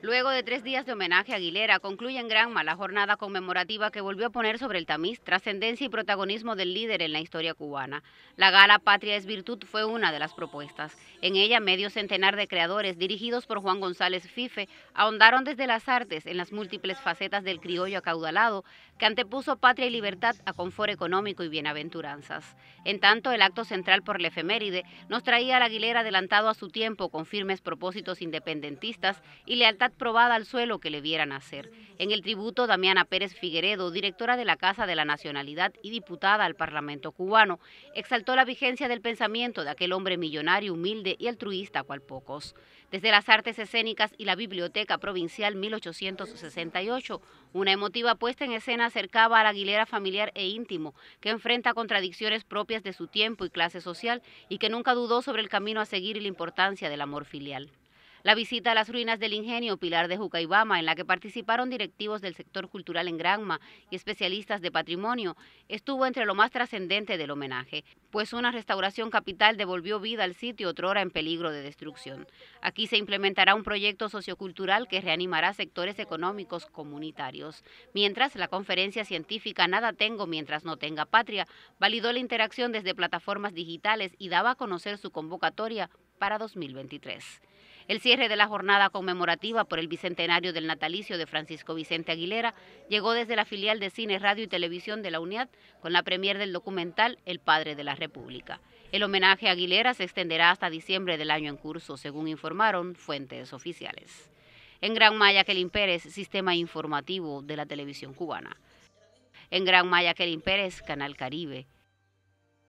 Luego de tres días de homenaje a Aguilera, concluye en Granma la jornada conmemorativa que volvió a poner sobre el tamiz trascendencia y protagonismo del líder en la historia cubana. La gala Patria es Virtud fue una de las propuestas. En ella, medio centenar de creadores dirigidos por Juan González Fife ahondaron desde las artes en las múltiples facetas del criollo acaudalado que antepuso patria y libertad a confort económico y bienaventuranzas. En tanto, el acto central por la efeméride nos traía al Aguilera adelantado a su tiempo con firmes propósitos independentistas y lealtad probada al suelo que le vieran hacer. En el tributo, Damiana Pérez Figueredo, directora de la Casa de la Nacionalidad y diputada al Parlamento cubano, exaltó la vigencia del pensamiento de aquel hombre millonario, humilde y altruista cual pocos. Desde las artes escénicas y la Biblioteca Provincial 1868, una emotiva puesta en escena acercaba a la Aguilera familiar e íntimo, que enfrenta contradicciones propias de su tiempo y clase social y que nunca dudó sobre el camino a seguir y la importancia del amor filial. La visita a las ruinas del ingenio Pilar de Jucaibama, en la que participaron directivos del sector cultural en Granma y especialistas de patrimonio, estuvo entre lo más trascendente del homenaje, pues una restauración capital devolvió vida al sitio otrora en peligro de destrucción. Aquí se implementará un proyecto sociocultural que reanimará sectores económicos comunitarios, mientras la conferencia científica Nada tengo mientras no tenga patria validó la interacción desde plataformas digitales y daba a conocer su convocatoria para 2023. El cierre de la jornada conmemorativa por el bicentenario del natalicio de Francisco Vicente Aguilera llegó desde la filial de Cine, Radio y Televisión de la UNIAD con la premier del documental El Padre de la República. El homenaje a Aguilera se extenderá hasta diciembre del año en curso, según informaron fuentes oficiales. En Gran Maya, Kelin Pérez, Sistema Informativo de la Televisión Cubana. En Gran Maya, Kelin Pérez, Canal Caribe.